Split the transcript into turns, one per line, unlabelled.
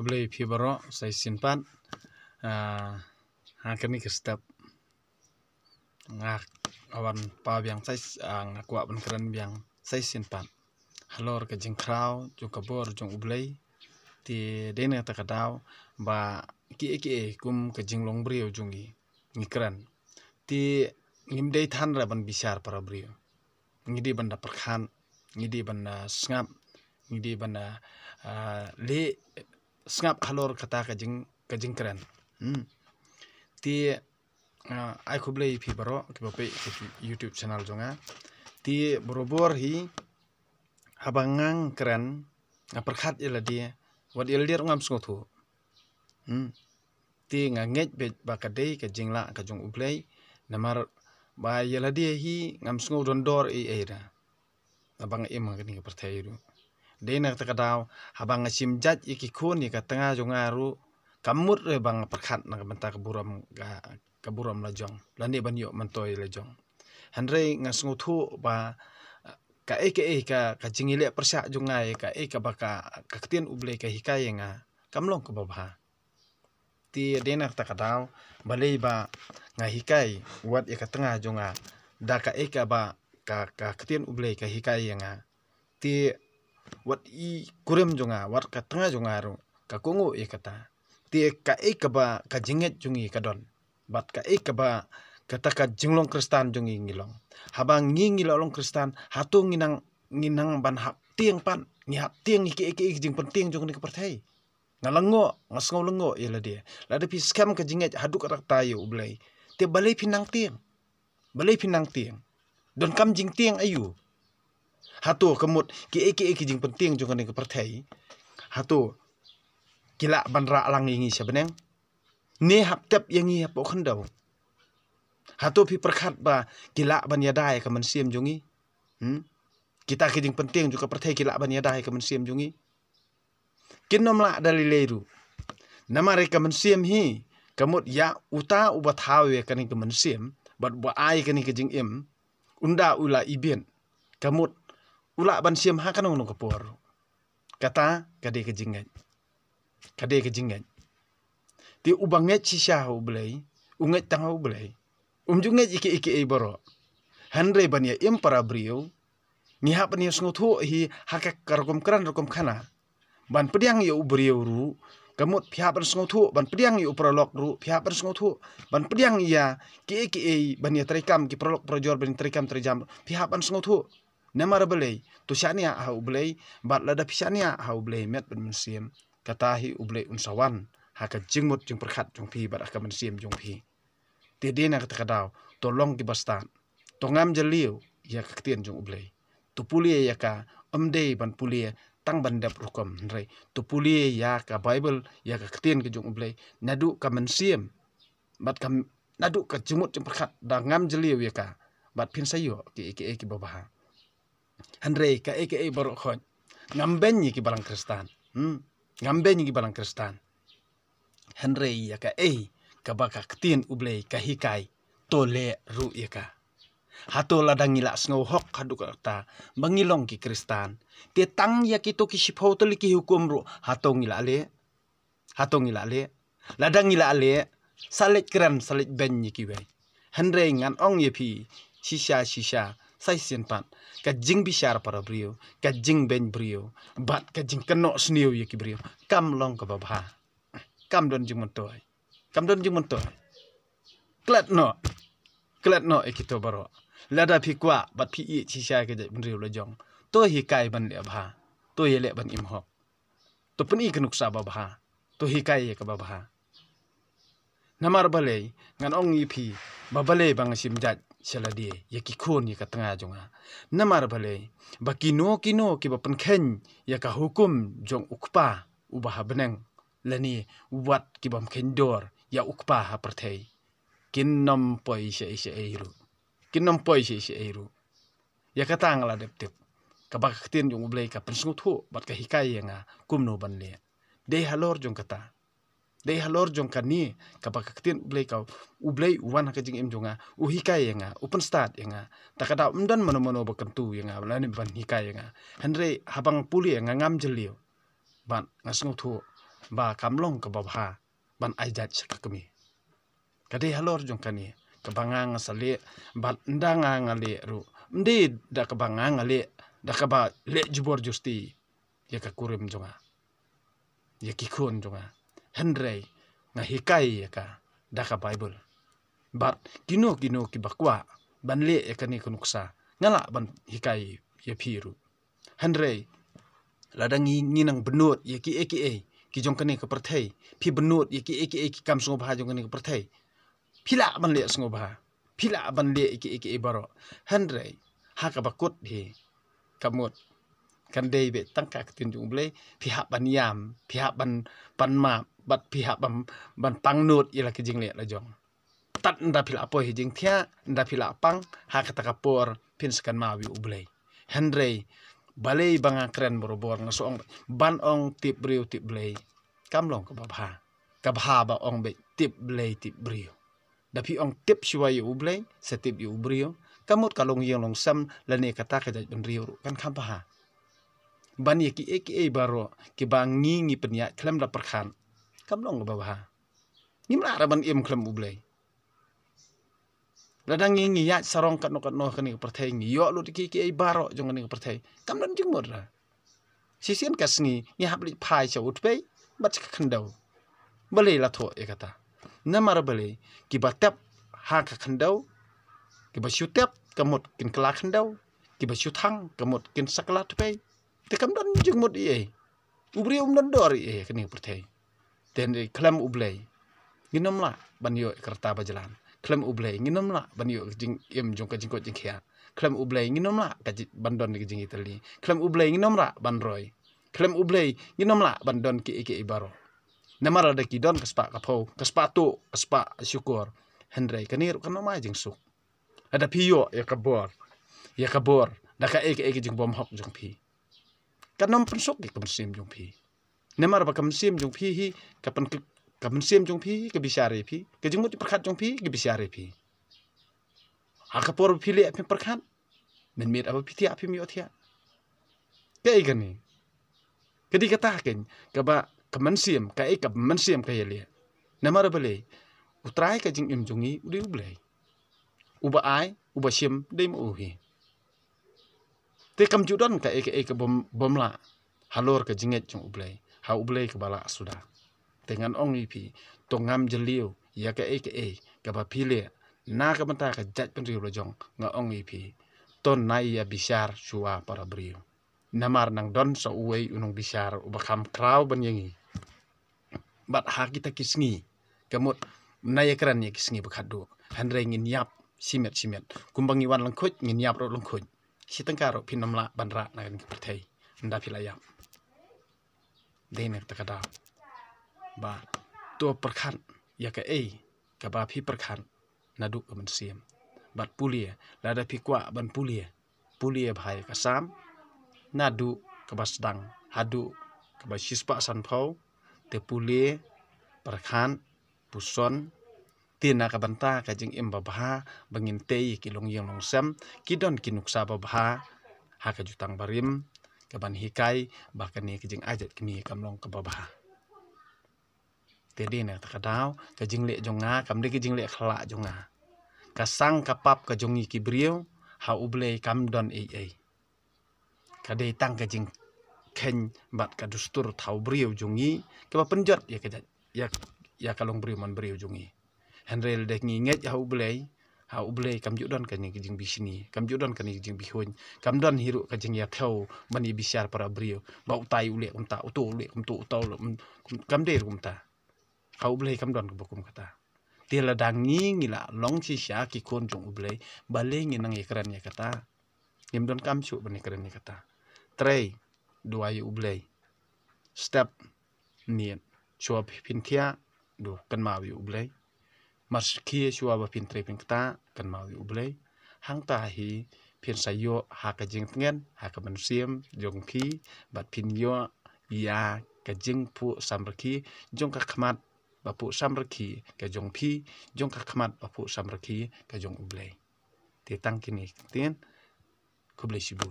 beli fiber saya simpan uh, eh, akhir ni kestep ngak awan pa yang saya uh, ngaku apa keren yang saya simpan halo ke jengkrau jung kebor jung ubley di dene terkadau ba ki ki kum ke jinglong brio jungi ngikren di ngimdei tan raban bisar para brio ngidi benda perkhan ngidi benda sengap ngidi benda uh, eh, le sngap khalor kata ka jing ka jing kren hmm ti ah, ai khuble phi baro ki bape youtube channel jonga ti borobor hi habangang kren na perkhat ila dia wat ila dia ngam sngo thu hmm ti nga ngej be ba ka dei ka jing la ka jong uble namar ba ila dia hi ngam sngo don dor e era abang ema ka ni ka perthai ru dina terkadau habang ngasim jat iki kuni ka tengah jo ngaru kamut re bang perkat nang menta keburam ka keburam lajong lande ban yo mentoi lajong hanre ngasngutu ba ka eke e ka ka jingile persa jo ngai ka e ka baka ka ketin ublei ka hikai nga kamlong ko babha ti dina terkadau balei ba ngai hikai wat e ka tengah jo nga da ka e ka ba ka ka ketin ublei ka hikai nga ti wat i kurem junga wat ka tanga junga ru ka kungu i e kata ti e ka e ka ba ka jinget jungi ka don bat ka e ka ba kata ka jinglong kristan jungi ngilong habang ngi ngilong kristan hatu nginang nginang ban hap tiang pan ni hap tiang ki ki ki jing penting jung ni ke pertai ngalengo ngasngo lengo ya e la dia la de pi scam ke jinget haduk rak tayo ublai ti balai pinang tiang balai pinang tiang don kam jing tiang ayu Hatu kemut ki eh, ki eh, ki jing penting jung ning kepertai. Hatu kila bandra alang ingi sebeneng. Ni hap tep yang ia pok kendau. Hatu pi perkat ba kila ban ya dai ka men siem jungi. Hmm? Kita ki jing penting juga pertai kila ban ya dai ka men siem jungi. Kinom la dali leiru. Nama reka men siem hi kemut ya uta ubat hawe ka ning ke men siem. Bat buat air ke ni ke jing im. Unda ula ibin. Kemut ula ban siam ha kanong nong kapuar kata kade ke jingat kade ke jingat ti ubang si syahu belai unget tangau belai umjung iki iki ei boro hanre ban ya impara brio ni ha ban ya sungutu hi hakak karokom kran rokom khana ban pediang ya ubrio ru kamut phya ban sungutu ban pediang ya uprolok ru phya ban sungutu ban pediang ya ki iki ei ban ya trikam ki prolok projor ban trikam trijam phya ban sungutu nemar belai tu syania hau belai bat lada pisania hau belai met ben mensiem kata hi ublai unsawan haka jingmut jing perkhat jong pi bat akam mensiem jong pi ti de na kata kadau tolong ki bastan tongam jeliu ya ketien jong ublai tu pulie ya ka amde ban pulie tang bandap rukom rei tu pulie ya ka bible ya ka ketien ke jong ublai nadu ka mensiem bat kam nadu ka jingmut jing perkhat dangam jeliu ya ka bat pin sayo ki ki ki babaha Henry, ka ek ek baru khot. Ngamben ni ki balang Kristan. Hmm. Ngamben ni ki balang Kristan. Henry ya ka ei ka baka ktin ublei ka hikai tole ru ya ka. Hato ladang ngila sngau hok kadu ka ta mangilong ki Kristan. Ti tang ya ki to ki sipho to li ki hukum ru hato ngila le. Hato ngila le. Ladang ngila le. Salik kran salik ben ni ki we. Henry ngan ong ye pi. Shisha shisha sai sin pat ka jing bisar para brio ka jing ben brio bat ka jing keno sniu ye ki brio kam long ka baba kam don jing mentoi kam don jing mentoi klat no klat no e kito baro lada pi kwa bat pi i chi sha ke de brio lo jong to hi kai ban le ba to ye le ban im ho to pni ke nuksa baba to hi kai ye ka baba namar balei ngan ong i pi babale bang sim jat seladi ya kikun ya katanga jonga lah. namar bale bakino kino ki bapen khen ya ka hukum jong ukpa ubah beneng lani wat ki bam khen dor ya ukpa ha perthei kin nom poi se se eiru kin nom poi se se eiru ya katang la dep dep ka bak tin jong ublei ka pensung thu bat ka hikai ya nga ah, kumno ban le de halor jong kata dei halor jong kan ni kapak ketin blei kau u blei wan ka jing em jong a u hikai yang a open start yang a takada mdan um mano mano ba kentu yang a lani ban hikai yang a hendre habang puli yang a ngam jelio ban ngasung thu ba kamlong ka babha ban ajat ka kemi ka dei halor jong kan ni ka bangang sali ban ndang a ngali ru mdi da ka bangang ngali da ka ba le jubor justi ya ka kurim jong a ya kikun jong a Henry nga hikay ka daka Bible. But kino kino kibakwa banle ka ni kunuksa ngala ban hikay ya piru. Henry ladang ngi nang benut ya ki eki ei ki jong kane ka perthai phi benut ya ki eki ei ki kam sung bha jong kane ka perthai. Phila banle sung bha. Phila banle eki eki ei baro. Henry ha ka bakut hi kamut kan dei be tang ka tin jung ble phi ha ban yam phi ha ban ban ma bat phi ha ban ban pang nut i la ki jing le la jong tat nda phi la po hi jing thia nda phi la pang ha ka ta ka por pin skan ma wi u ble hen rei balei banga kren bor bor na so ong ban ong tip riu tip ble kam long ka ba ba ha? ka ba ha ba ong be tip ble tip riu da phi ong tip shwa yu u ble se tip yu u ka mot ka long yong long sam la ne ka ta ka ja ben riu kan kham pa ha บันยกิเอกเอบารอกิบางงิงิปัญญาคลมละประคันคำลองกับบ่านิมลาระบันเอ็มคลมอุเบลยระดังงิงิยะสรองกันนกันนอคันิกประเทศงิยอลุดกิเอกเอบารอจงกันิกประเทศคำลองจึงหมดละสิเสียนกสงิงิฮับลิพายชาวุฒไปบัดขันเดาบเลยละทัวเอกตานั่นมาระเบลยกิบัตเตบหากขันเดากิบัชุเตบกำหมดกินกลาขันเดากิบัชุทังกำหมดกินสักลาทไป tapi kamu dan jeng mod iye. Ubri um dan dor iye kene perte. Dan di klem ublei. Nginom lah ban yo kereta bajalan. Klem ublei nginom lah ban yo jeng im jong kajing kot jeng kia. Klem ublei nginom lah kaji bandon ke jeng itali. Klem ublei nginom lah ban roy. Klem ublei nginom lah bandon ke ike ibaro. Namar ada ki don kespak kapau, kespak tu, kespak syukur. Hendrai kenir kan nama jeng suk. Ada piyo ya kebor. Ya kebor. Dakai eh, ke eh, ike jeng bom hok jeng piyo. กันนำปนสกกับมันเสียมจงพีเนมาระบกับมันเสียมจงพีฮีกับมันกับมันเสียมจงพีกับบิชารีพีกับจึงมุติประคัตจงพีกับบิชารีพีหากพอรพิเลอเป็นประคัตมันมีอะไรพิธีอภิมิโอทิยะก็ไอ้กันนี่ก็ที่กต้ากันกับกับมันเสียมกับไอ้กับมันเสียมกับยเลียเนมาระเบลีอุตรายกับจึงอิมจงีอุดิอุเบลีอุบะไออุบะเสียมได้มาอุเฮ te kam judon ka ek ek bom bom la halor ka jinget chung ublay ha ublay ka bala suda te ngan ong ni pi to ngam jeliu ya ka ek e ka ba pile na ka mata ka jat pen riu jong nga ong ni pi to na ya bisar chua para briu namar nang don sa uwei unong bisar u bakam kraw ban yengi bat ha kita kisngi kamut na ya kran ni ya kisngi bakhadu hanrengin yap simet simet kumbangi wan langkhoj ngin yap ro langkhoj si tengkarok pinamla bandra nagan kipertay nda pilayam deh nak terkadal ba tu perkhan ya ke ei ke ba pi perkhan nadu aman siam bat pulia lada pi kuah ban pulia pulia bahaya ke sam nadu ke ba sedang hadu ke ba sispa san pau te pulia perkhan puson tina ka banta ka jing imba bha bangin tei ki long yong long sem ki don ki nuksa ba bha ha ka jutang barim ka ban hi kai ba ka ni ki jing ajat ki mi kam long ka ba bha te di na ta dau ka jing le jong nga kam le ki jing le khla jong nga ka sang ka pap ka jong ki brio ha uble kam don ei ei ka dei tang ka jing ken bat ka dustur thau brio jong ki ka penjot ya ka ya ya kalong brio man brio jong ki Henrel dek ngingat ya hau belai, hau belai kam jodan kan yang kejeng bisni, kam jodan kan yang kejeng bihun, kam don hiruk kejeng ya kau mani bisyar para brio, bau tai ule kumta, utu ule kumtu utau ule kam deir kumta, hau belai kam don kebukum kata. Tiada dangi ngila long si sya ki kon jong ublei, balai nginang ikeran ya kata, ngim don kam cuk ban ikeran ya kata. Trey, dua yu ublei, step, niat, cuap pintia, duh kan mawi ublei marshkie shua ba pin tre pingta kan ma u ble hang ta hi pin sa yo ha ka jing ngen ha ka ban siem jong ki bat pin yo ya ka jing pu samrki jong ka khmat ba pu samrki ka jong phi jong ka khmat ba pu samrki ka jong u ble te tang kini tin ku ble shi bu